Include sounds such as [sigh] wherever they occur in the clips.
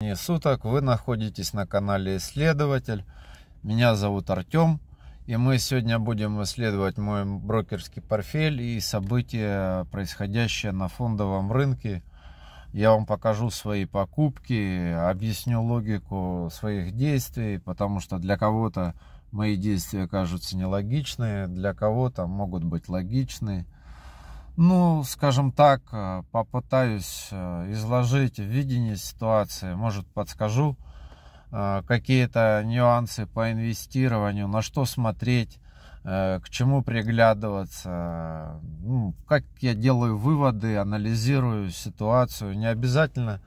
И суток вы находитесь на канале Исследователь. Меня зовут Артем. И мы сегодня будем исследовать мой брокерский портфель и события, происходящие на фондовом рынке. Я вам покажу свои покупки, объясню логику своих действий, потому что для кого-то мои действия кажутся нелогичные, для кого-то могут быть логичные ну, скажем так, э, попытаюсь э, изложить видение ситуации, может, подскажу э, какие-то нюансы по инвестированию, на что смотреть, к чему приглядываться, ну, как я делаю выводы, анализирую ситуацию. Не обязательно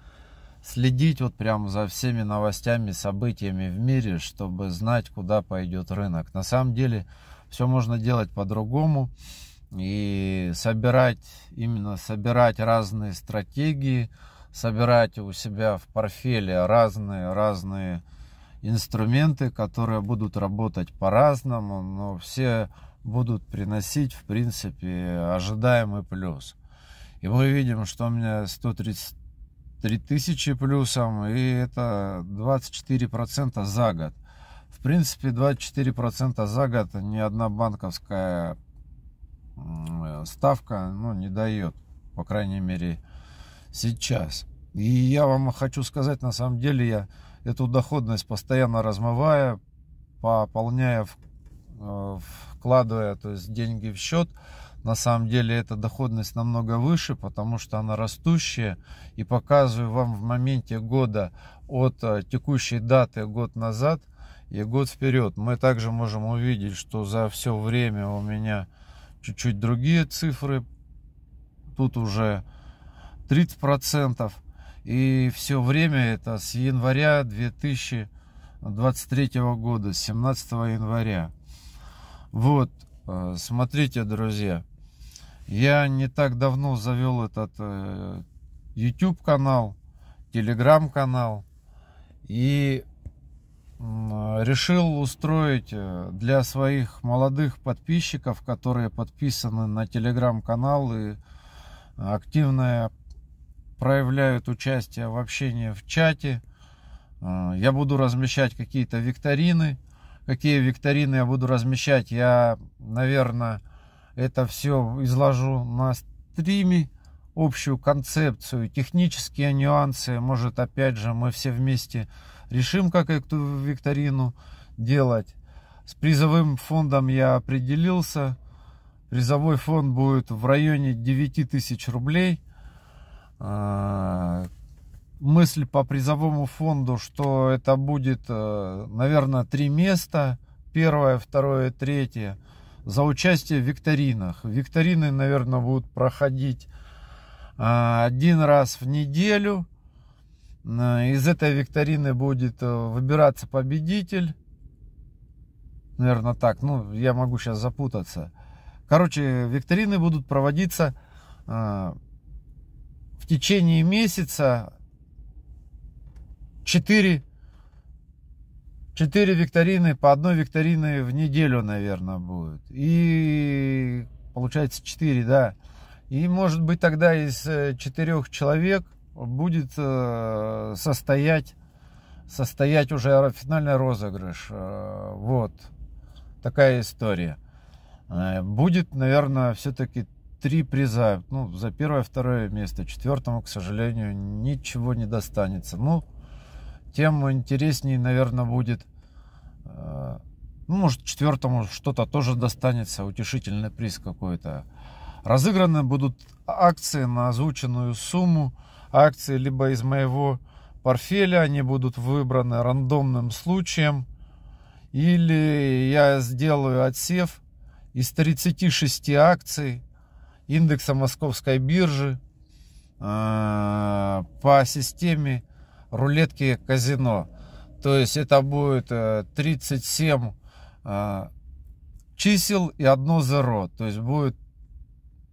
следить вот прямо за всеми новостями, событиями в мире, чтобы знать, куда пойдет рынок. На самом деле все можно делать по-другому и собирать, именно собирать разные стратегии, собирать у себя в портфеле разные, разные инструменты, которые будут работать по-разному, но все будут приносить, в принципе, ожидаемый плюс. И мы видим, что у меня 133 тысячи плюсом, и это 24% за год. В принципе, 24% за год ни одна банковская Э, ставка ну, не дает, по крайней мере, сейчас. И я вам хочу сказать, на самом деле я эту доходность постоянно размывая, пополняя, э, вкладывая то есть деньги в счет, на самом деле эта доходность намного выше, потому что она растущая. И показываю вам в моменте года от э, текущей даты год назад и год вперед. Мы также можем увидеть, что за все время у меня чуть-чуть другие цифры. Тут уже 30%. И все время это с января 2023 года, 17 января. Вот, э, смотрите, друзья. Я не так давно завел этот э, YouTube канал, Telegram канал. И Э, решил устроить э, для своих молодых подписчиков, которые подписаны на телеграм-канал и активно проявляют участие в общении в чате. Э, я буду размещать какие-то викторины. Какие викторины я буду размещать, я, наверное, это все изложу на стриме общую концепцию, технические нюансы. Может, опять же, мы все вместе решим, как эту викторину делать. С призовым фондом я определился. Призовой фонд будет в районе 9 тысяч рублей. А, мысль по призовому фонду, что это будет, э, наверное, три места. Первое, второе, третье. За участие в викторинах. Викторины, наверное, будут проходить а, один раз в неделю. Э, из этой викторины будет э, выбираться победитель. Наверное, так. Ну, я могу сейчас запутаться. Короче, викторины будут проводиться э, в течение месяца четыре четыре викторины, по одной викторины в неделю, наверное, будет. И получается четыре, да. И может быть тогда из четырех человек – будет э, состоять, состоять уже финальный розыгрыш. Э, вот такая история. Э, будет, наверное, все-таки три приза. Ну, за первое, второе место. Четвертому, к сожалению, ничего не достанется. Ну, тем интереснее, наверное, будет. Ну, может, четвертому что-то тоже достанется, утешительный приз какой-то. Разыграны будут акции на озвученную сумму акции либо из моего портфеля, они будут выбраны рандомным случаем, или я сделаю отсев из 36 акций индекса Московской биржи э, по системе рулетки казино. То есть это будет 37 э, э, чисел и одно зеро. То есть будет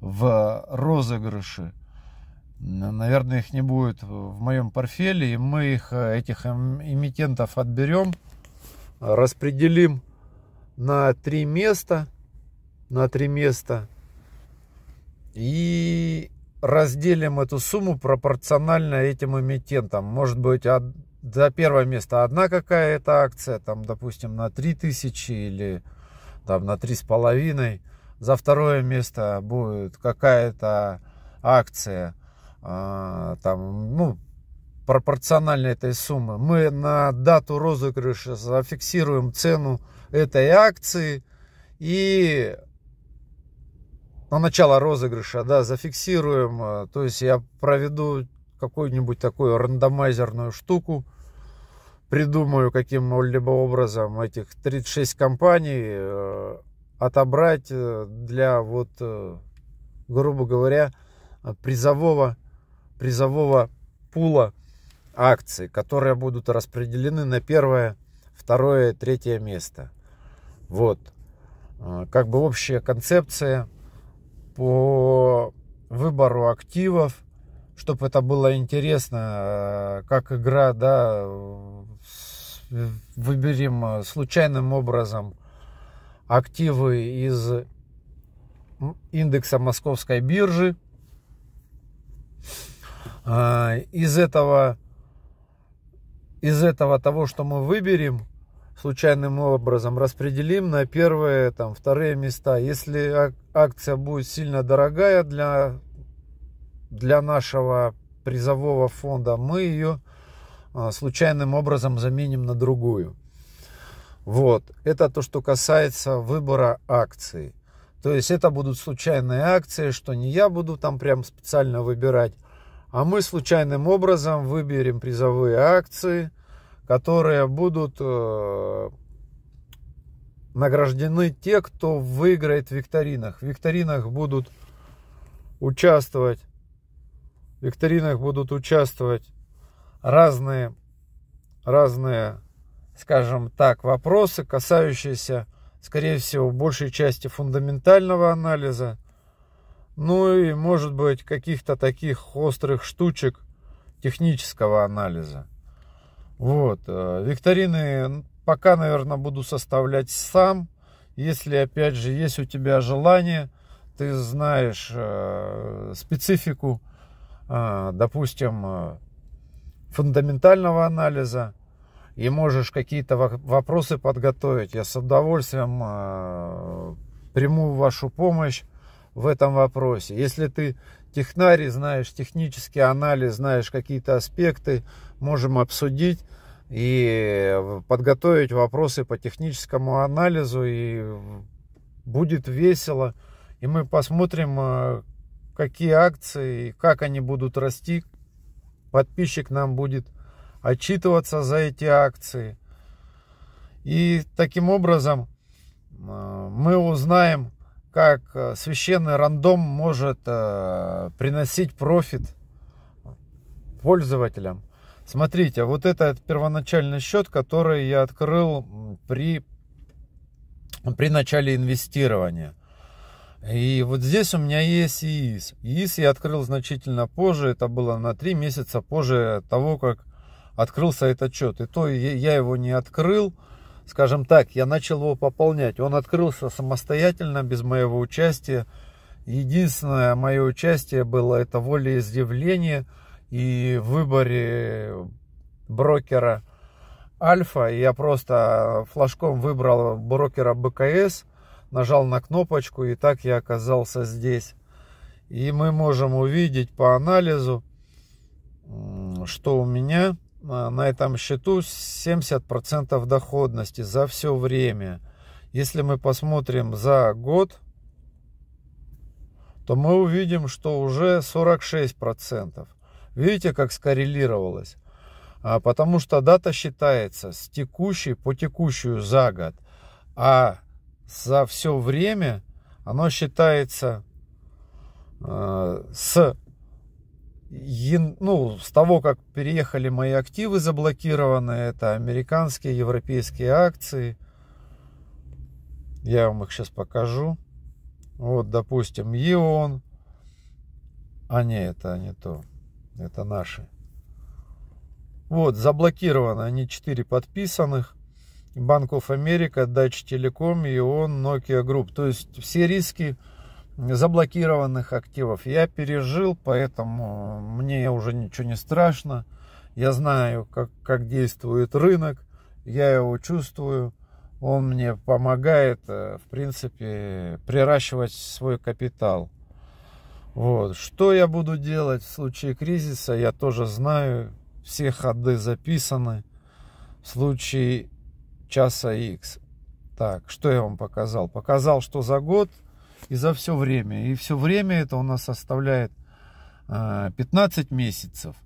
в розыгрыше. Наверное, их не будет в моем портфеле, и мы их, э, этих эмитентов отберем, распределим на три места, на три места, и разделим эту сумму пропорционально этим эмитентам. Может быть, от, за первое место одна какая-то акция, там, допустим, на 3000 или там, на 3,5 тысячи за второе место будет какая-то акция, а, там, ну, пропорционально этой суммы. Мы на дату розыгрыша зафиксируем цену этой акции и на начало розыгрыша, да, зафиксируем. А, то есть я проведу какую-нибудь такую рандомайзерную штуку, придумаю каким-либо образом этих 36 компаний, а, отобрать э, для вот, э, грубо говоря, э, призового, призового пула акций, которые будут распределены на первое, второе, третье место. Вот. Как бы общая концепция по выбору активов, чтобы это было интересно, как игра, да, выберем случайным образом активы из индекса московской биржи. А, из этого, из этого того, что мы выберем, случайным образом распределим на первые, там, вторые места. Если акция будет сильно дорогая для, для нашего призового фонда, мы ее а, случайным образом заменим на другую. Вот, это то, что касается выбора акции. То есть это будут случайные акции, что не я буду там прям специально выбирать, а мы случайным образом выберем призовые акции, которые будут э, награждены те, кто выиграет в викторинах. В викторинах будут участвовать, в викторинах будут участвовать разные, разные скажем так, вопросы, касающиеся, скорее всего, большей части фундаментального анализа, ну и, может быть, каких-то таких острых штучек технического анализа. Вот, э, викторины пока, наверное, буду составлять сам, если, опять же, есть у тебя желание, ты знаешь э, специфику, э, допустим, фундаментального анализа – и можешь какие-то вопросы подготовить, я с удовольствием э, приму вашу помощь в этом вопросе. Если ты технари, знаешь технический анализ, знаешь какие-то аспекты, можем обсудить и э, подготовить вопросы по техническому анализу, и будет весело. И мы посмотрим, э, какие акции, как они будут расти. Подписчик нам будет отчитываться за эти акции. И таким образом э, мы узнаем, как э, священный рандом может э, приносить профит пользователям. Смотрите, вот этот первоначальный счет, который я открыл при, при начале инвестирования. И вот здесь у меня есть ИИС. ИИС я открыл значительно позже, это было на 3 месяца позже того, как открылся этот счет. И то я его не открыл, скажем так, я начал его пополнять. Он открылся самостоятельно, без моего участия. Единственное мое участие было это волеизъявление и в выборе брокера Альфа. Я просто флажком выбрал брокера БКС, нажал на кнопочку и так я оказался здесь. И мы можем увидеть по анализу, что у меня на этом счету 70% доходности за все время. Если мы посмотрим за год, то мы увидим, что уже 46%. Видите, как скоррелировалось? А, потому что дата считается с текущей по текущую за год, а за все время оно считается э, с ну, с того, как переехали мои активы заблокированные, это американские, европейские акции. Я вам их сейчас покажу. Вот, допустим, ЕОН. А не, это не то. Это наши. Вот, заблокированы. Они 4 подписанных. Банков Америка, Дач Телеком, ЕОН, Nokia Group. То есть все риски заблокированных активов я пережил, поэтому мне уже ничего не страшно. Я знаю, как, как действует рынок, я его чувствую. Он мне помогает, э, в принципе, приращивать свой капитал. Вот. Что я буду делать в случае кризиса, я тоже знаю. Все ходы записаны. В случае часа X. Так, что я вам показал? Показал, что за год – и за все время. И все время это у нас составляет 15 э, месяцев.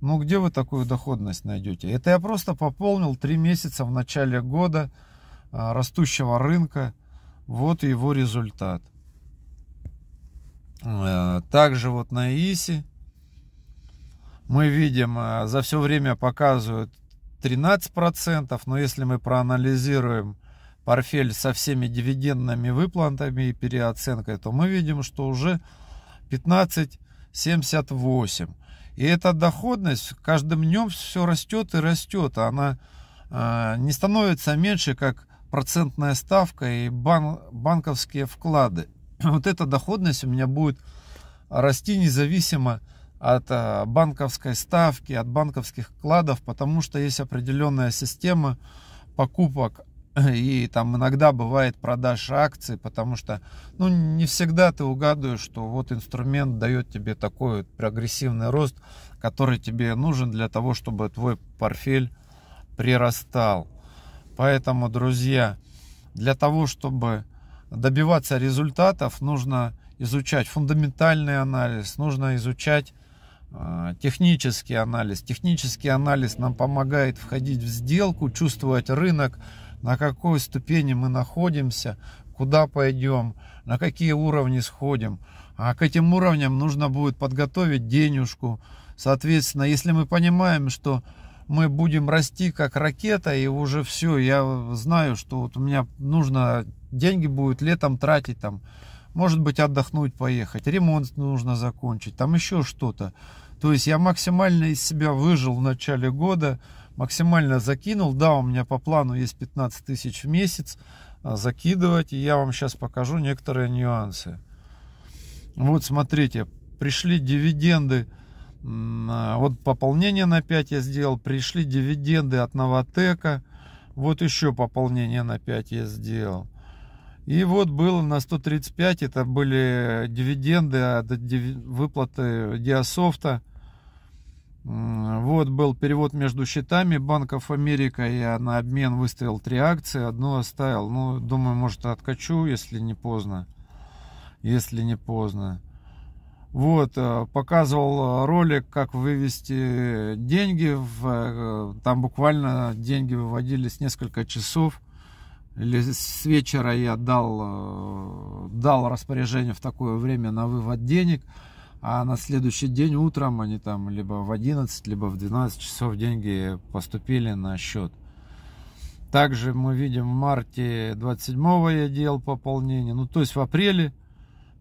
Ну, где вы такую доходность найдете? Это я просто пополнил 3 месяца в начале года э, растущего рынка. Вот его результат. Э, также вот на ИСе мы видим, за все время показывают 13%, но если мы проанализируем портфель со всеми дивидендными выплатами и переоценкой, то мы видим, что уже 15,78. И эта доходность каждым днем все растет и растет. Она э, не становится меньше, как процентная ставка и бан, банковские вклады. [clears throat] Вот эта доходность у меня будет расти независимо от э, банковской ставки, от банковских вкладов, потому что есть определенная система покупок и там иногда бывает продаж акций, потому что ну, не всегда ты угадываешь, что вот инструмент дает тебе такой вот прогрессивный рост, который тебе нужен для того, чтобы твой портфель прирастал. Поэтому, друзья, для того, чтобы добиваться результатов, нужно изучать фундаментальный анализ, нужно изучать а, технический анализ. Технический анализ нам помогает входить в сделку, чувствовать рынок, на какой ступени мы находимся, куда пойдем, на какие уровни сходим. А к этим уровням нужно будет подготовить денежку. Соответственно, если мы понимаем, что мы будем расти как ракета, и уже все, я знаю, что вот у меня нужно деньги будет летом тратить там, может быть, отдохнуть, поехать, ремонт нужно закончить, там еще что-то. То есть я максимально из себя выжил в начале года, максимально закинул. Да, у меня по плану есть 15 тысяч в месяц а, закидывать. И я вам сейчас покажу некоторые нюансы. Вот смотрите, пришли дивиденды. А, вот пополнение на 5 я сделал. Пришли дивиденды от Новотека. Вот еще пополнение на 5 я сделал. И вот было на 135, это были дивиденды от выплаты Диасофта. Вот был перевод между счетами Банков Америка. Я на обмен выставил три акции, одну оставил. Ну, думаю, может, откачу, если не поздно. Если не поздно. Вот, э, показывал э, ролик, как вывести деньги. В, э, там буквально деньги выводились несколько часов. Или с вечера я дал, дал распоряжение в такое время на вывод денег. А на следующий день утром они там либо в 11, либо в 12 часов деньги поступили на счет. Также мы видим в марте 27 я делал пополнение. Ну, то есть в апреле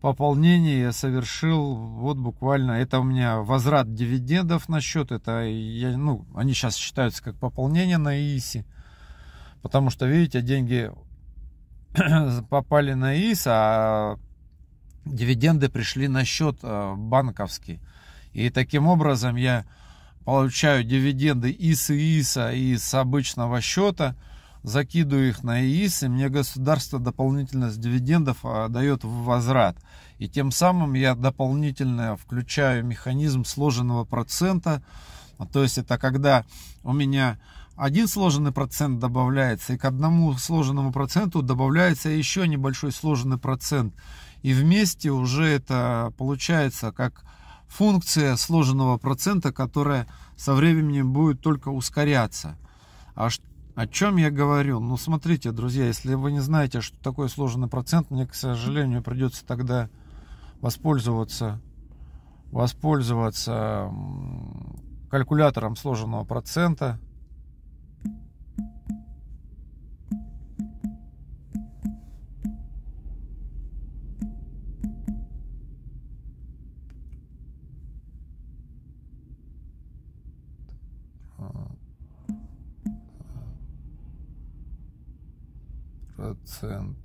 пополнение я совершил вот буквально. Это у меня возврат дивидендов на счет. Это я, ну, они сейчас считаются как пополнение на ИИСе. Потому что, видите, деньги [clears throat] попали на ИИС, а дивиденды пришли на счет э, банковский. И таким образом я получаю дивиденды из ИИСа и с обычного счета, закидываю их на ИИС, и мне государство дополнительно с дивидендов э, дает возврат. И тем самым я дополнительно включаю механизм сложенного процента, то есть это когда у меня один сложенный процент добавляется, и к одному сложенному проценту добавляется еще небольшой сложенный процент – и вместе уже это получается как функция сложенного процента, которая со временем будет только ускоряться. А о чем я говорю? Ну, смотрите, друзья, если вы не знаете, что такое сложенный процент, мне, к сожалению, придется тогда воспользоваться, воспользоваться калькулятором сложенного процента – коэффициент.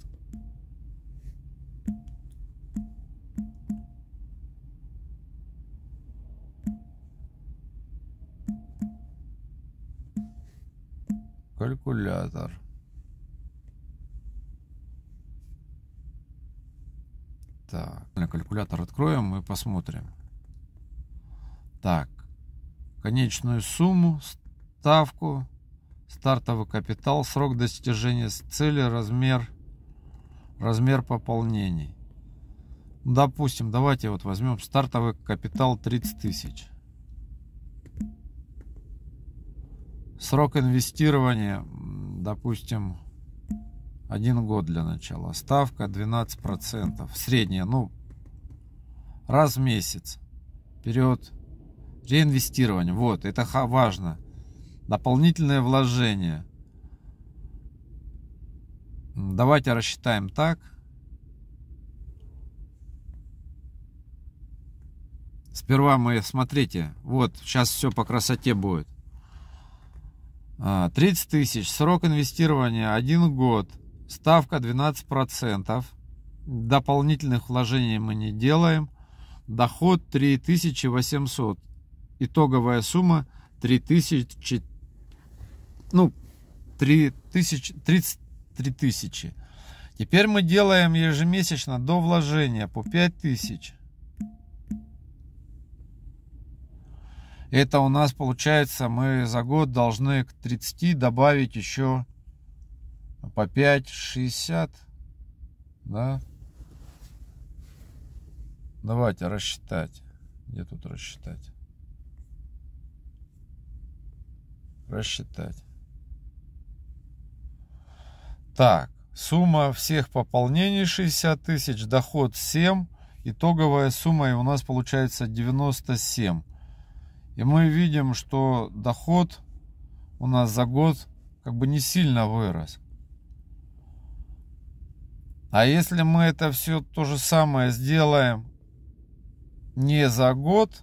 Калькулятор. Так, калькулятор откроем и посмотрим. Так, конечную сумму, ставку, стартовый капитал, срок достижения цели, размер, размер пополнений. Допустим, давайте вот возьмем стартовый капитал 30 тысяч. Срок инвестирования, допустим, один год для начала. Ставка 12%. Средняя, ну, раз в месяц. Период реинвестирования. Вот, это важно дополнительное вложение. Давайте рассчитаем так. Сперва мы, смотрите, вот сейчас все по красоте будет. 30 а, тысяч, срок инвестирования 1 год, ставка 12%, дополнительных вложений мы не делаем, доход 3800, итоговая сумма 3400 ну, 3 тысячи, 33 тысячи. Теперь мы делаем ежемесячно до вложения по 5 тысяч. Это у нас получается, мы за год должны к 30 добавить еще по 5, 60. Да? Давайте рассчитать. Где тут рассчитать? Рассчитать. Так, сумма всех пополнений 60 тысяч, доход 7, итоговая сумма и у нас получается 97. И мы видим, что доход у нас за год как бы не сильно вырос. А если мы это все то же самое сделаем не за год,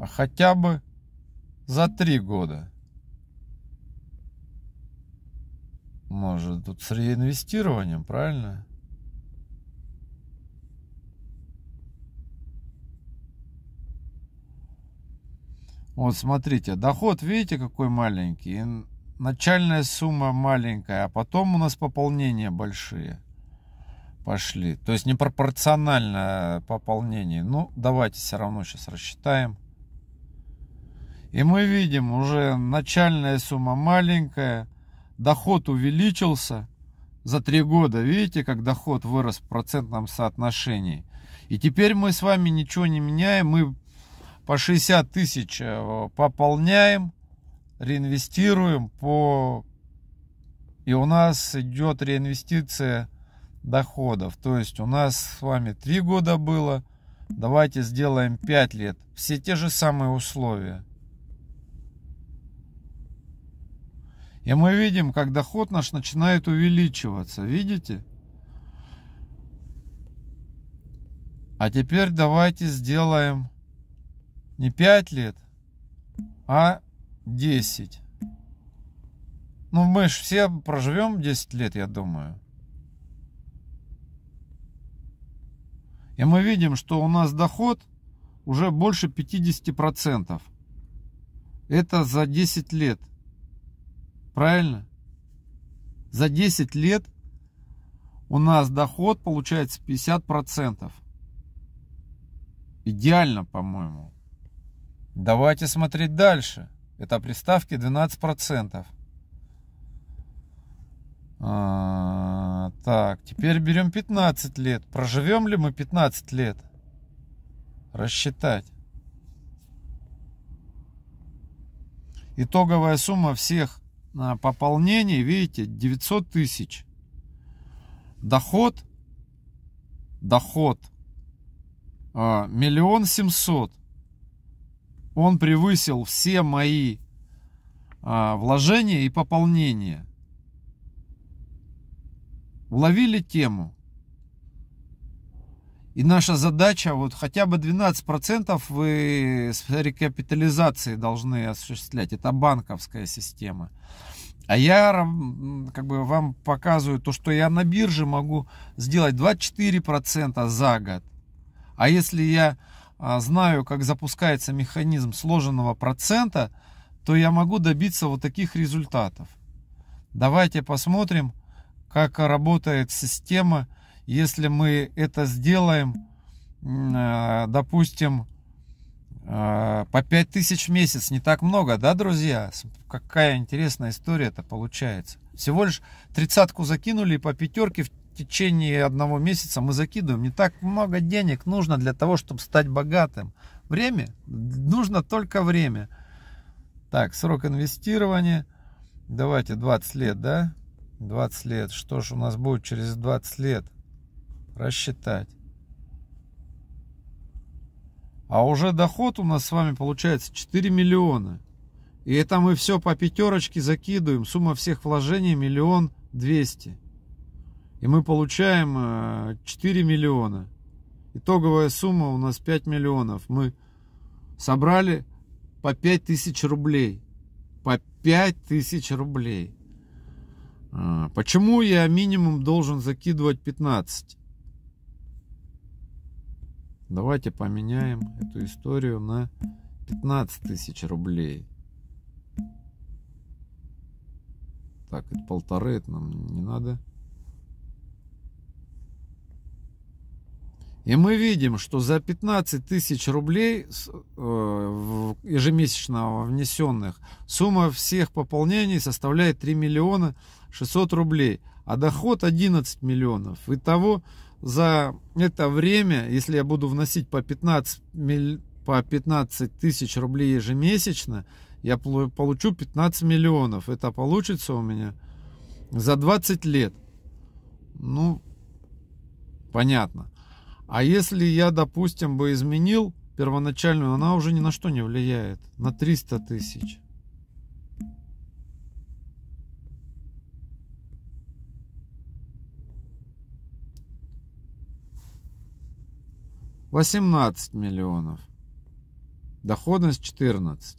а хотя бы за три года – Может, тут с реинвестированием, правильно? Вот смотрите, доход, видите, какой маленький. Начальная сумма маленькая, а потом у нас пополнения большие пошли. То есть непропорционально пополнение. Ну, давайте все равно сейчас рассчитаем. И мы видим, уже начальная сумма маленькая, доход увеличился за три года. Видите, как доход вырос в процентном соотношении. И теперь мы с вами ничего не меняем. Мы по 60 тысяч э, пополняем, реинвестируем по... И у нас идет реинвестиция доходов. То есть у нас с вами три года было. Давайте сделаем пять лет. Все те же самые условия. И мы видим, как доход наш начинает увеличиваться. Видите? А теперь давайте сделаем не 5 лет, а 10. Ну, мы же все проживем 10 лет, я думаю. И мы видим, что у нас доход уже больше 50%. Это за 10 лет. Правильно? За 10 лет у нас доход получается 50%. Идеально, по-моему. Давайте смотреть дальше. Это приставки 12%. А, так, теперь берем 15 лет. Проживем ли мы 15 лет? Рассчитать. Итоговая сумма всех пополнение, видите, 900 тысяч. Доход, доход, а, миллион семьсот. Он превысил все мои а, вложения и пополнения. Вловили тему. И наша задача, вот хотя бы 12% вы с рекапитализации должны осуществлять. Это банковская система. А я как бы вам показываю то, что я на бирже могу сделать 24% за год. А если я а, знаю, как запускается механизм сложенного процента, то я могу добиться вот таких результатов. Давайте посмотрим, как работает система если мы это сделаем, э, допустим, э, по 5000 в месяц, не так много, да, друзья? Какая интересная история это получается. Всего лишь тридцатку закинули и по пятерке в течение одного месяца мы закидываем. Не так много денег нужно для того, чтобы стать богатым. Время? Нужно только время. Так, срок инвестирования. Давайте 20 лет, да? 20 лет. Что ж, у нас будет через 20 лет? рассчитать. А уже доход у нас с вами получается 4 миллиона. И это мы все по пятерочке закидываем. Сумма всех вложений миллион двести. И мы получаем 4 э, миллиона. Итоговая сумма у нас 5 миллионов. Мы собрали по 5 тысяч рублей. По 5 тысяч рублей. А, почему я минимум должен закидывать 15? Давайте поменяем эту историю на 15 тысяч рублей. Так, это полторы, это нам не надо. И мы видим, что за 15 тысяч рублей э, ежемесячного внесенных сумма всех пополнений составляет 3 миллиона 600 рублей, а доход 11 миллионов. Итого за это время, если я буду вносить по 15, по 15 тысяч рублей ежемесячно, я получу 15 миллионов. Это получится у меня за 20 лет. Ну, понятно. А если я, допустим, бы изменил первоначальную, она уже ни на что не влияет. На 300 тысяч. 18 миллионов. Доходность 14.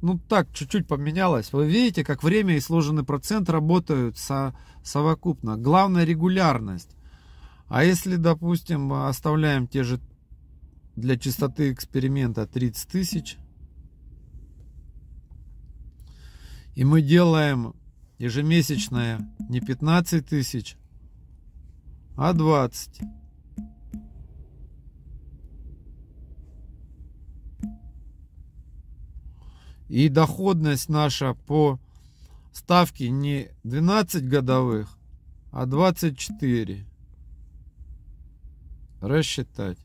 Ну так, чуть-чуть поменялось. Вы видите, как время и сложенный процент работают со совокупно. Главное регулярность. А если, допустим, оставляем те же для чистоты эксперимента 30 тысяч, и мы делаем ежемесячное не 15 тысяч, а 20 и доходность наша по ставке не 12 годовых, а 24. Рассчитать.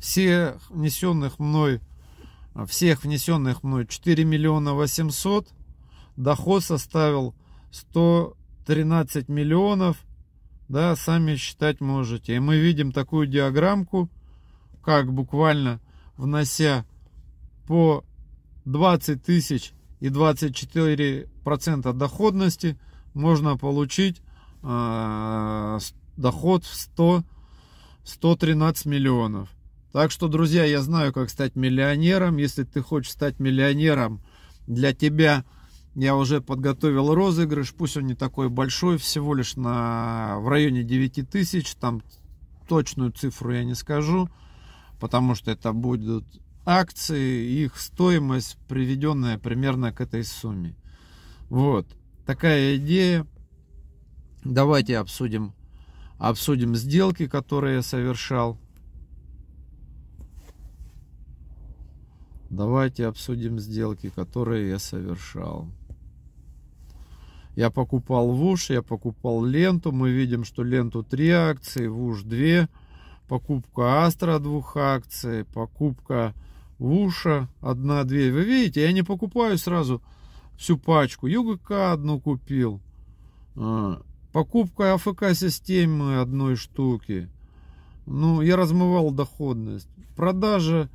Всех внесенных мной, всех внесенных мной 4 миллиона 800, доход составил 113 миллионов, да, сами считать можете. И мы видим такую диаграммку, как буквально внося по 20 тысяч и 24 процента доходности можно получить э, доход в 100 113 миллионов так что друзья я знаю как стать миллионером если ты хочешь стать миллионером для тебя я уже подготовил розыгрыш пусть он не такой большой всего лишь на в районе 9 тысяч там точную цифру я не скажу потому что это будет акции, их стоимость, приведенная примерно к этой сумме. Вот, такая идея. Давайте обсудим, обсудим сделки, которые я совершал. Давайте обсудим сделки, которые я совершал. Я покупал ВУШ, я покупал ленту. Мы видим, что ленту 3 акции, ВУШ 2. Покупка Астра двух акций, покупка Вуша одна-две. Вы видите, я не покупаю сразу всю пачку. ЮГК одну купил. А, покупка АФК-системы одной штуки. Ну, я размывал доходность. Продажа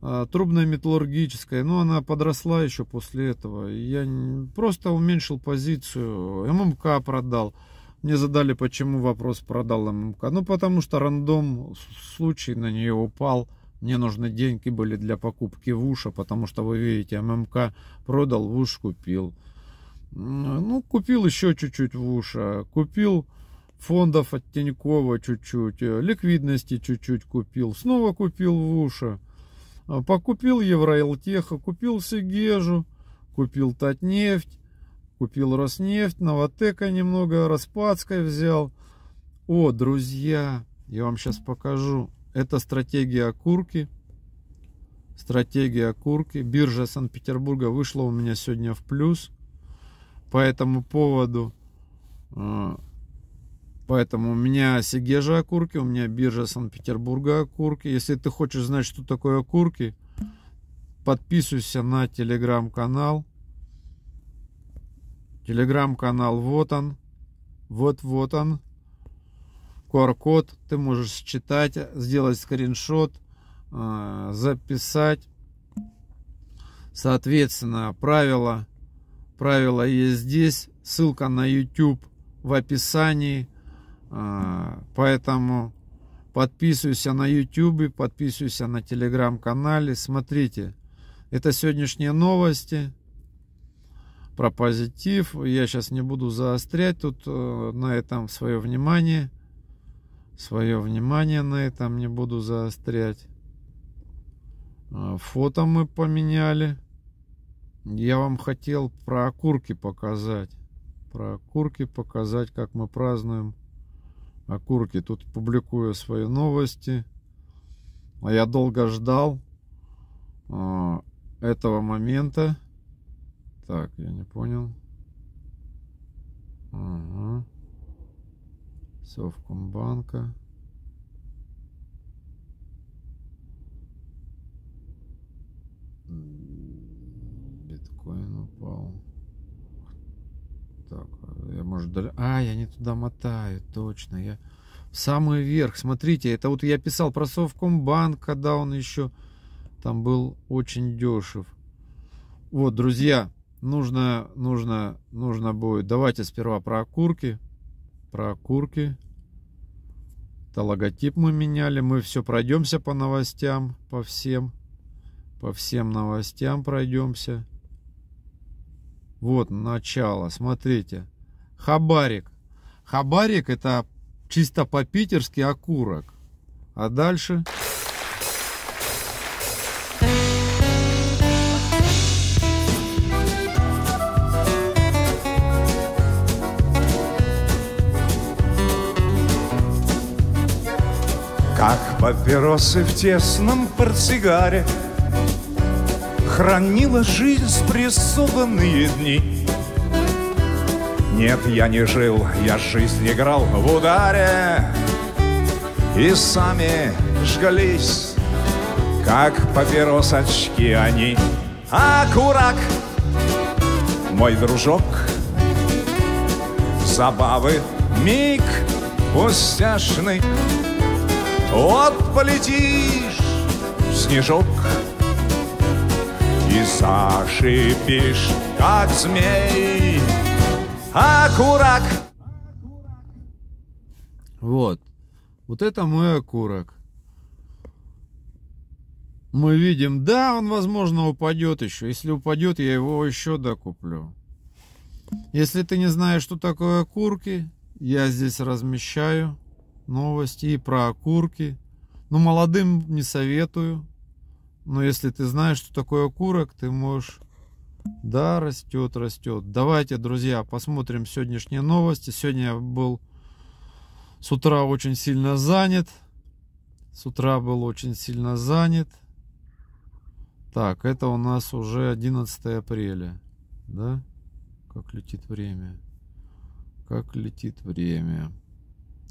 а, трубной металлургической, но ну, она подросла еще после этого. Я просто уменьшил позицию. ММК продал. Мне задали, почему вопрос продал ММК. Ну, потому что рандом случай на нее упал. Мне нужны деньги были для покупки ВУШа, потому что, вы видите, ММК продал, ВУШ купил. Ну, купил еще чуть-чуть ВУШа, купил фондов от Тинькова чуть-чуть, э, ликвидности чуть-чуть купил, снова купил ВУШа, э, покупил Евроилтеха, купил Сегежу, купил Татнефть, купил Роснефть, Новотека немного, Распадской взял. О, друзья, я вам сейчас покажу. Это стратегия окурки. Стратегия окурки. Биржа Санкт-Петербурга вышла у меня сегодня в плюс. По этому поводу. Э, поэтому у меня Сигежа окурки, у меня биржа Санкт-Петербурга окурки. Если ты хочешь знать, что такое окурки, подписывайся на телеграм-канал. Телеграм-канал вот он. Вот вот он. QR-код, ты можешь считать, сделать скриншот, а, записать. Соответственно, правила, правила есть здесь, ссылка на YouTube в описании, а, поэтому подписывайся на YouTube, подписывайся на телеграм-канале, смотрите. Это сегодняшние новости про позитив. Я сейчас не буду заострять тут э, на этом свое внимание свое внимание на этом не буду заострять. А, фото мы поменяли. Я вам хотел про окурки показать. Про окурки показать, как мы празднуем окурки. Тут публикую свои новости. А я долго ждал а, этого момента. Так, я не понял. Ага. Совкомбанка. Биткоин упал. Так, я может дали... А, я не туда мотаю, точно. Я в самый верх. Смотрите, это вот я писал про Совкомбанк, когда он еще там был очень дешев. Вот, друзья, нужно, нужно, нужно будет. Давайте сперва про окурки про окурки. Это логотип мы меняли. Мы все пройдемся по новостям, по всем. По всем новостям пройдемся. Вот начало. Смотрите. Хабарик. Хабарик это чисто по-питерски окурок. А дальше... Как папиросы в тесном портсигаре Хранила жизнь спрессованные дни Нет, я не жил, я жизнь играл в ударе И сами жгались, как папирос очки они А курак, мой дружок, забавы миг пустяшный вот полетишь, снежок, И зашипишь, как змей, окурок. Вот, вот это мой окурок. Мы видим, да, он, возможно, упадет еще. Если упадет, я его еще докуплю. Если ты не знаешь, что такое окурки, я здесь размещаю новости и про окурки. Ну, молодым не советую. Но если ты знаешь, что такое окурок, ты можешь... Да, растет, растет. Давайте, друзья, посмотрим сегодняшние новости. Сегодня я был с утра очень сильно занят. С утра был очень сильно занят. Так, это у нас уже 11 апреля. Да? Как летит время. Как летит время.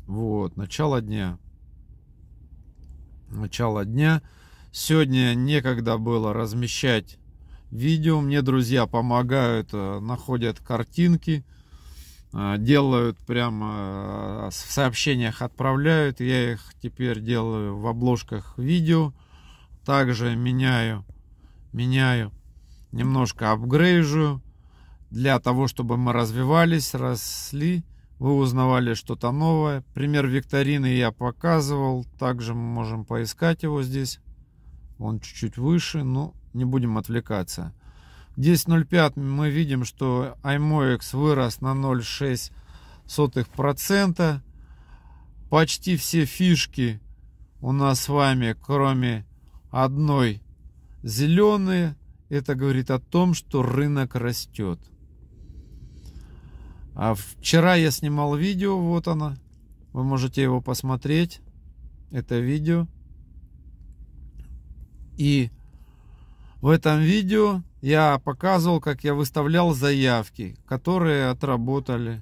Вот, начало дня. Начало дня. Сегодня некогда было размещать видео. Мне друзья помогают, э, находят картинки, э, делают прямо э, в сообщениях отправляют. Я их теперь делаю в обложках видео. Также меняю, меняю, немножко апгрейжу для того, чтобы мы развивались, росли вы узнавали что-то новое. Пример викторины я показывал. Также мы можем поискать его здесь. Он чуть-чуть выше, но не будем отвлекаться. 10.05 мы видим, что iMoex вырос на 0,6%. Почти все фишки у нас с вами, кроме одной, зеленые. Это говорит о том, что рынок растет. А вчера я снимал видео, вот оно. Вы можете его посмотреть. Это видео. И в этом видео я показывал, как я выставлял заявки, которые отработали.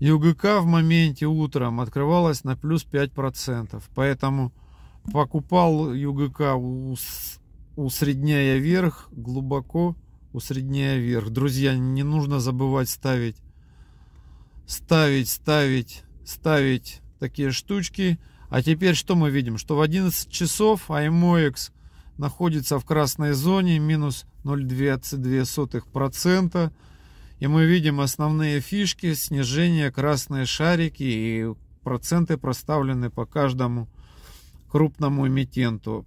ЮГК в моменте утром открывалась на плюс 5%. Поэтому покупал ЮГК усредняя вверх глубоко усредняя вверх. Друзья, не нужно забывать ставить, ставить, ставить, ставить такие штучки. А теперь что мы видим? Что в 11 часов IMOX находится в красной зоне, минус 0,22%. И мы видим основные фишки, снижение, красные шарики и проценты проставлены по каждому крупному эмитенту.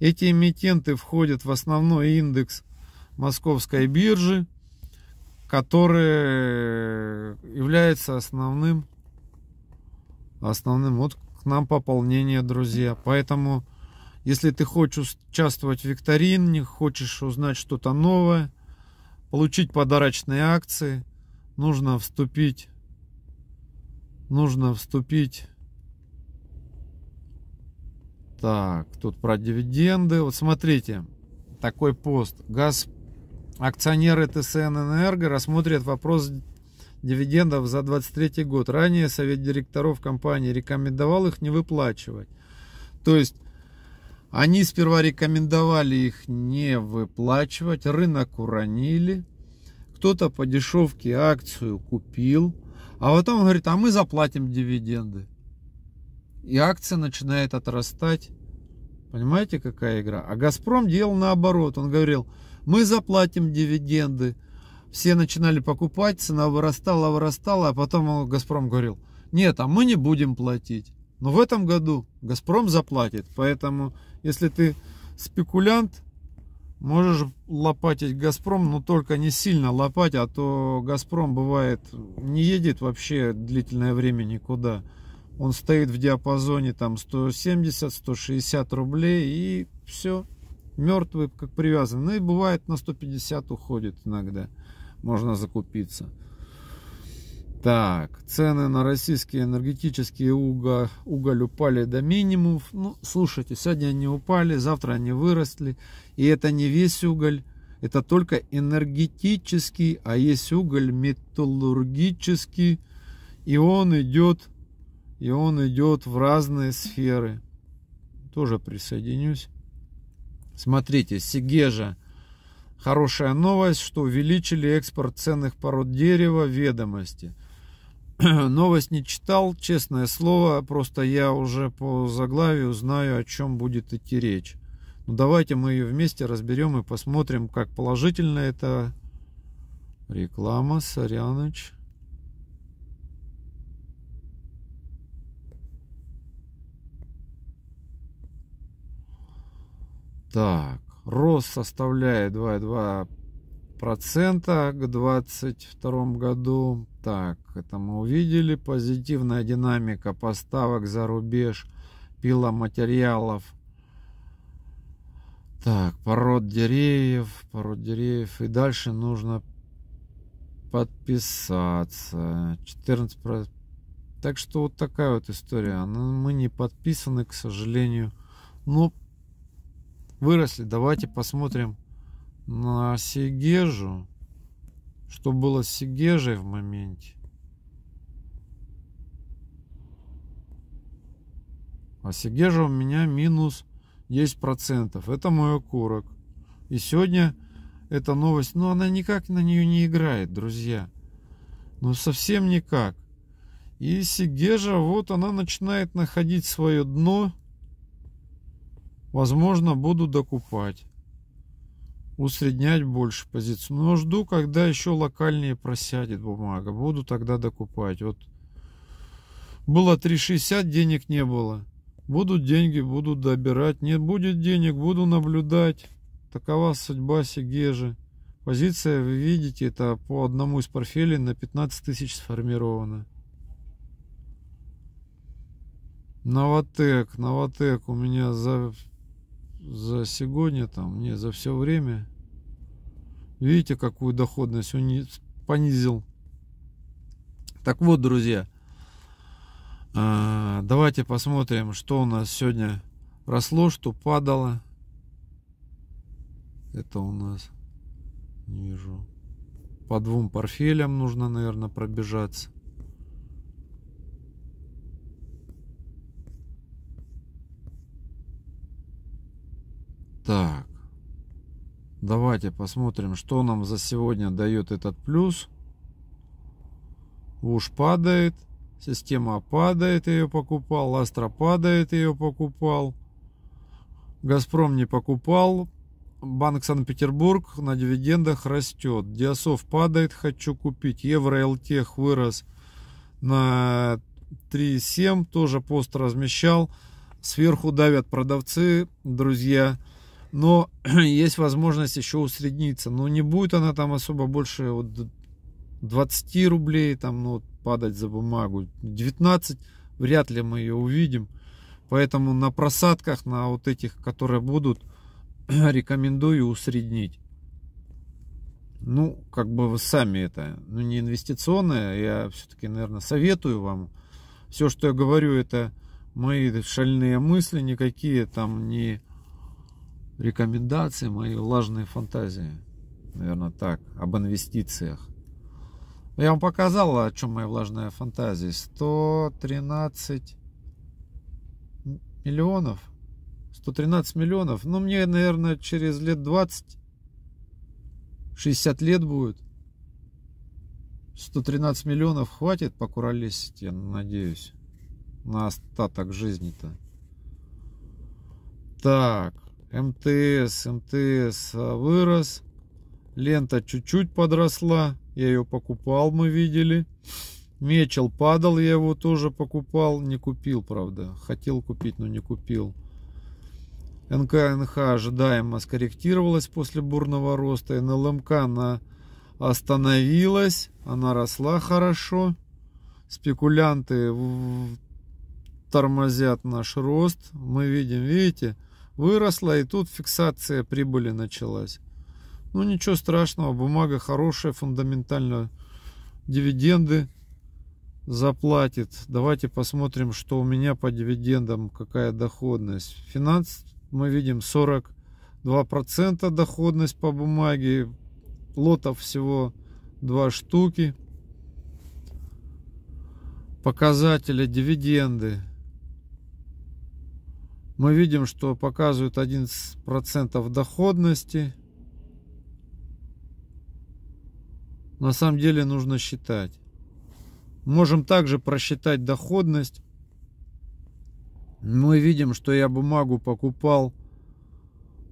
Эти эмитенты входят в основной индекс московской биржи, которая является основным, основным вот к нам пополнение, друзья. Поэтому, если ты хочешь участвовать в викторине, хочешь узнать что-то новое, получить подарочные акции, нужно вступить, нужно вступить так, тут про дивиденды. Вот смотрите, такой пост. Газпром акционеры ТСН «Энерго» рассмотрят вопрос дивидендов за 2023 год. Ранее совет директоров компании рекомендовал их не выплачивать. То есть они сперва рекомендовали их не выплачивать, рынок уронили, кто-то по дешевке акцию купил, а потом говорит, а мы заплатим дивиденды. И акция начинает отрастать. Понимаете, какая игра? А Газпром делал наоборот. Он говорил, мы заплатим дивиденды. Все начинали покупать, цена вырастала, вырастала, а потом Газпром говорил, нет, а мы не будем платить. Но в этом году Газпром заплатит, поэтому если ты спекулянт, можешь лопатить Газпром, но только не сильно лопать, а то Газпром бывает не едет вообще длительное время никуда. Он стоит в диапазоне там 170-160 рублей и все мертвый, как привязанный. Ну и бывает на 150 уходит иногда. Можно закупиться. Так, цены на российские энергетические уголь, уголь упали до минимумов. Ну, слушайте, сегодня они упали, завтра они выросли. И это не весь уголь, это только энергетический, а есть уголь металлургический. И он идет, и он идет в разные сферы. Тоже присоединюсь. Смотрите, Сигежа. Хорошая новость, что увеличили экспорт ценных пород дерева, ведомости. [clears throat] Новость не читал, честное слово, просто я уже по заглавию знаю, о чем будет идти речь. Но ну, давайте мы ее вместе разберем и посмотрим, как положительно это реклама, Соряныч. Так, рост составляет 2,2% к 2022 году. Так, это мы увидели. Позитивная динамика поставок за рубеж пиломатериалов. Так, пород деревьев, пород деревьев. И дальше нужно подписаться. 14%. Так что вот такая вот история. Мы не подписаны, к сожалению. Но ну, выросли. Давайте посмотрим на Сигежу. Что было с Сигежей в моменте? А Сигежа у меня минус 10%. Это мой окурок. И сегодня эта новость, ну она никак на нее не играет, друзья. Ну совсем никак. И Сигежа, вот она начинает находить свое дно. Возможно, буду докупать. Усреднять больше позицию. Но жду, когда еще локальнее просядет бумага. Буду тогда докупать. Вот было 3,60, денег не было. Будут деньги, буду добирать. Не будет денег, буду наблюдать. Такова судьба Сигежи. Позиция, вы видите, это по одному из портфелей на 15 тысяч сформирована. Новотек, Новотек у меня за за сегодня, там, не, за все время. Видите, какую доходность он понизил. Так вот, друзья, а, давайте посмотрим, что у нас сегодня росло, что падало. Это у нас, не вижу, по двум портфелям нужно, наверное, пробежаться. Так. Давайте посмотрим, что нам за сегодня дает этот плюс. Уж падает. Система падает, ее покупал. Астра падает, ее покупал. Газпром не покупал. Банк Санкт-Петербург на дивидендах растет. Диасов падает, хочу купить. Евро ЛТех вырос на 3,7. Тоже пост размещал. Сверху давят продавцы, друзья. Друзья но [clears throat] есть возможность еще усредниться. Но не будет она там особо больше вот 20 рублей там, ну, падать за бумагу. 19 вряд ли мы ее увидим. Поэтому на просадках, на вот этих, которые будут, [clears throat] рекомендую усреднить. Ну, как бы вы сами это, ну, не инвестиционное, я все-таки, наверное, советую вам. Все, что я говорю, это мои шальные мысли, никакие там не... Ни рекомендации мои влажные фантазии. Наверное, так. Об инвестициях. Я вам показал, о чем моя влажная фантазия. 113 миллионов. 113 миллионов. Ну, мне, наверное, через лет 20, 60 лет будет. 113 миллионов хватит покуролесить, я надеюсь, на остаток жизни-то. Так. МТС, МТС а вырос. Лента чуть-чуть подросла. Я ее покупал, мы видели. Мечел падал, я его тоже покупал. Не купил, правда. Хотел купить, но не купил. НКНХ ожидаемо скорректировалась после бурного роста. НЛМК она остановилась. Она росла хорошо. Спекулянты тормозят наш рост. Мы видим, видите, Выросла, и тут фиксация прибыли началась. Ну, ничего страшного, бумага хорошая, фундаментально. Дивиденды заплатит. Давайте посмотрим, что у меня по дивидендам, какая доходность. Финанс мы видим 42% доходность по бумаге. Лотов всего 2 штуки. Показатели, дивиденды мы видим, что показывают 11% доходности. На самом деле нужно считать. Можем также просчитать доходность. Мы видим, что я бумагу покупал,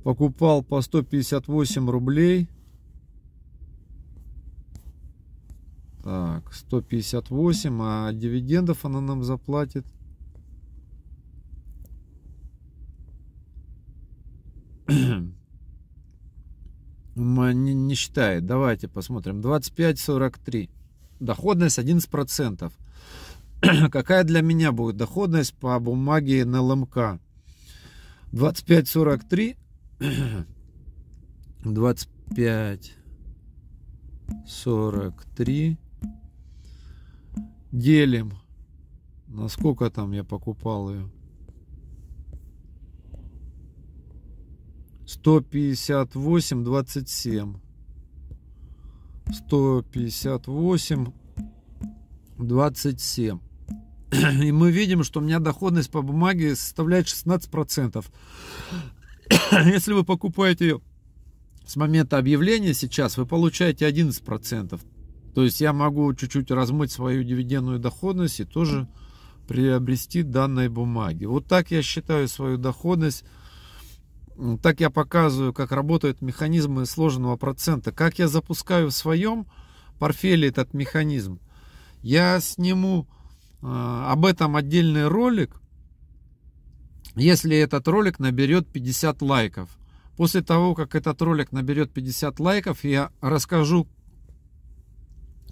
покупал по 158 рублей. Так, 158, а дивидендов она нам заплатит А, не, не считает. Давайте посмотрим. 25-43. Доходность 11%. [clears throat] Какая для меня будет доходность по бумаге НЛМК? 25-43. 25 43 делим на сколько там я покупал ее 158, 27. 158, 27. И мы видим, что у меня доходность по бумаге составляет 16%. [clears throat] Если вы покупаете ее с момента объявления сейчас, вы получаете 11%. То есть я могу чуть-чуть размыть свою дивидендную доходность и тоже приобрести данной бумаги. Вот так я считаю свою доходность так я показываю, как работают механизмы сложенного процента, как я запускаю в своем портфеле этот механизм. Я сниму а, об этом отдельный ролик, если этот ролик наберет 50 лайков. После того, как этот ролик наберет 50 лайков, я расскажу,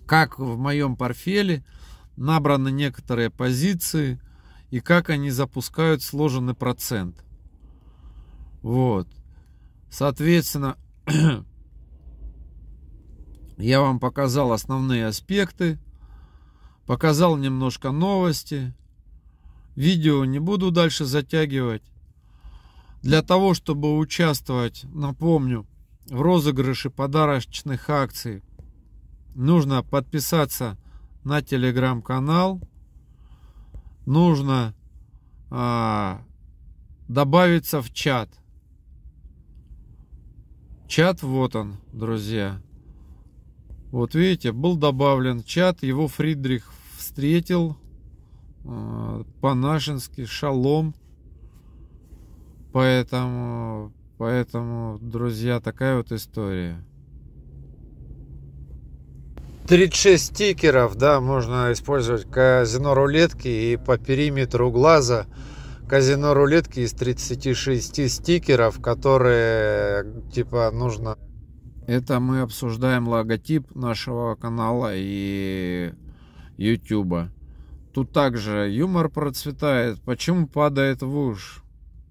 как в моем портфеле набраны некоторые позиции и как они запускают сложенный процент. Вот. Соответственно, [clears throat] я вам показал основные аспекты, показал немножко новости. Видео не буду дальше затягивать. Для того, чтобы участвовать, напомню, в розыгрыше подарочных акций, нужно подписаться на телеграм-канал, нужно а, добавиться в чат – Чат вот он, друзья. Вот видите, был добавлен чат, его Фридрих встретил э, по-нашенски, шалом. Поэтому, поэтому, друзья, такая вот история. 36 стикеров, да, можно использовать казино рулетки и по периметру глаза казино рулетки из 36 стикеров, которые типа нужно... Это мы обсуждаем логотип нашего канала и YouTube. Тут также юмор процветает. Почему падает в уж?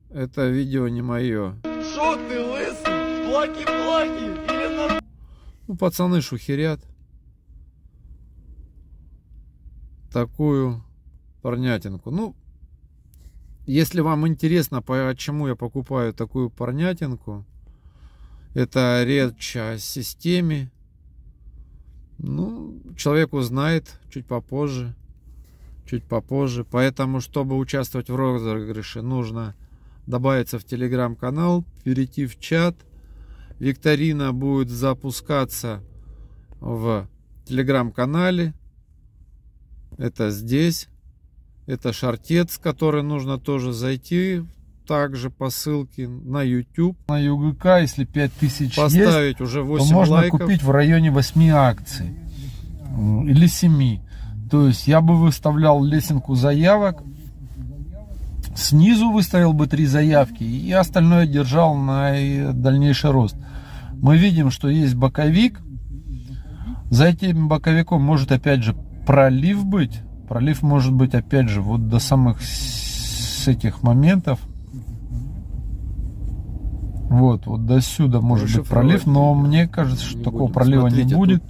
Это видео не мое. Шо ты, лысый? Плаки-плаки! На... Ну, пацаны шухерят. Такую парнятинку. Ну, если вам интересно, почему я покупаю такую парнятинку, это речь о системе. Ну, человек узнает чуть попозже. Чуть попозже. Поэтому, чтобы участвовать в розыгрыше, нужно добавиться в телеграм-канал, перейти в чат. Викторина будет запускаться в телеграм-канале. Это здесь. Это шартец, который нужно тоже зайти. Также по ссылке на YouTube. На ЮГК, если 5000 Поставить есть, уже 8 то можно лайков. купить в районе 8 акций. Э, или 7. То есть я бы выставлял лесенку заявок. Снизу выставил бы три заявки и остальное держал на э, дальнейший рост. Мы видим, что есть боковик. За этим боковиком может опять же пролив быть Пролив может быть, опять же, вот до самых с этих моментов. Вот, вот до сюда может быть пролив, но мне кажется, что такого пролива не будет.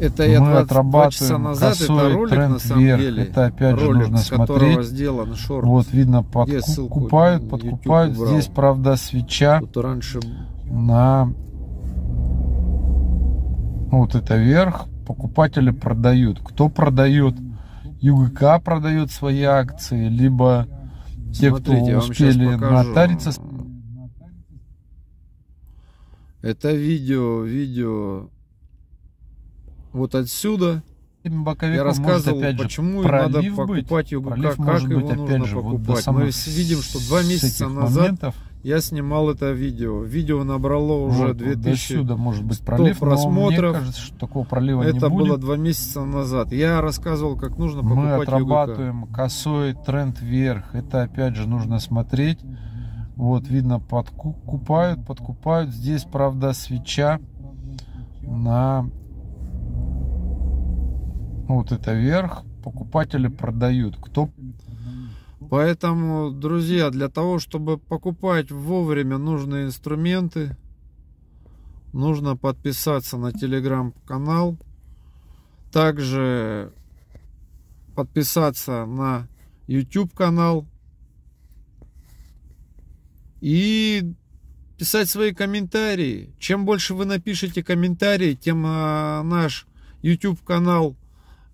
Это я мы отрабатываем часа назад, косой это ролик, тренд на самом вверх. Деле, это опять ролик, же нужно смотреть. Сделан шорт. Вот видно, подкупают, подкупают. Здесь, правда, свеча Тут раньше... на вот это вверх покупатели продают. Кто продает? ЮГК продает свои акции, либо те, Смотрите, кто успели нотариться. Это видео, видео вот отсюда. Боковиком, я рассказывал, может, опять почему же, надо покупать быть, ЮГК, как быть, его нужно же, покупать. Вот Мы видим, что два месяца назад моментов я снимал это видео. Видео набрало уже вот, 2000 сюда, может быть, пролив, просмотров. мне кажется, что такого пролива это не будет. Это было два месяца назад. Я рассказывал, как нужно покупать Мы отрабатываем ЮГК. косой тренд вверх. Это, опять же, нужно смотреть. Вот, видно, подкупают, подкупают. Здесь, правда, свеча на вот это вверх. Покупатели продают. Кто Поэтому, друзья, для того, чтобы покупать вовремя нужные инструменты, нужно подписаться на телеграм-канал. Также подписаться на YouTube канал и писать свои комментарии. Чем больше вы напишите комментарии, тем а, наш YouTube канал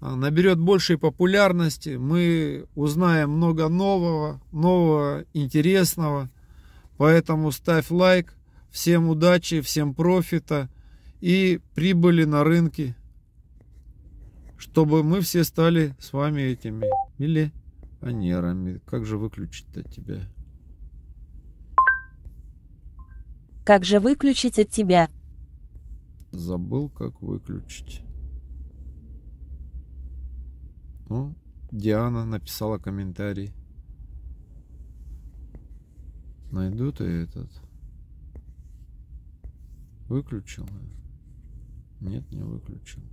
а, наберет большей популярности, мы узнаем много нового, нового, интересного. Поэтому ставь лайк, всем удачи, всем профита и прибыли на рынке, чтобы мы все стали с вами этими миллионерами. Как же выключить от тебя? Как же выключить от тебя? Забыл, как выключить. Ну, Диана написала комментарий. Найду ты этот. Выключил? Нет, не выключил.